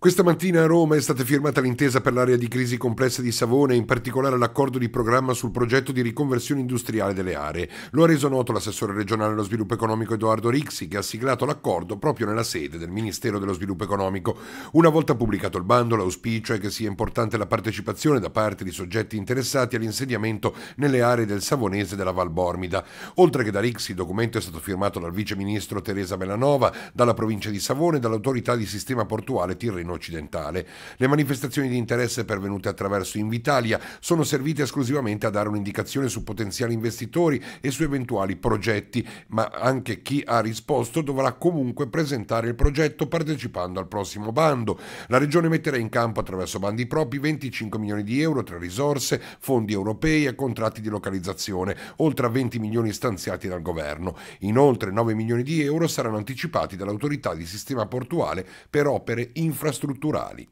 Questa mattina a Roma è stata firmata l'intesa per l'area di crisi complessa di Savona e in particolare l'accordo di programma sul progetto di riconversione industriale delle aree. Lo ha reso noto l'assessore regionale allo sviluppo economico Edoardo Rixi che ha siglato l'accordo proprio nella sede del Ministero dello Sviluppo Economico. Una volta pubblicato il bando l'auspicio è che sia importante la partecipazione da parte di soggetti interessati all'insediamento nelle aree del Savonese e della Val Bormida. Oltre che da Rixi il documento è stato firmato dal vice ministro Teresa Melanova, dalla provincia di Savona e dall'autorità di sistema portuale Tirreno governo occidentale. Le manifestazioni di interesse pervenute attraverso Invitalia sono servite esclusivamente a dare un'indicazione su potenziali investitori e su eventuali progetti, ma anche chi ha risposto dovrà comunque presentare il progetto partecipando al prossimo bando. La Regione metterà in campo attraverso bandi propri 25 milioni di euro tra risorse, fondi europei e contratti di localizzazione, oltre a 20 milioni stanziati dal governo. Inoltre 9 milioni di euro saranno anticipati dall'autorità di sistema portuale per opere infrastrutturali strutturali.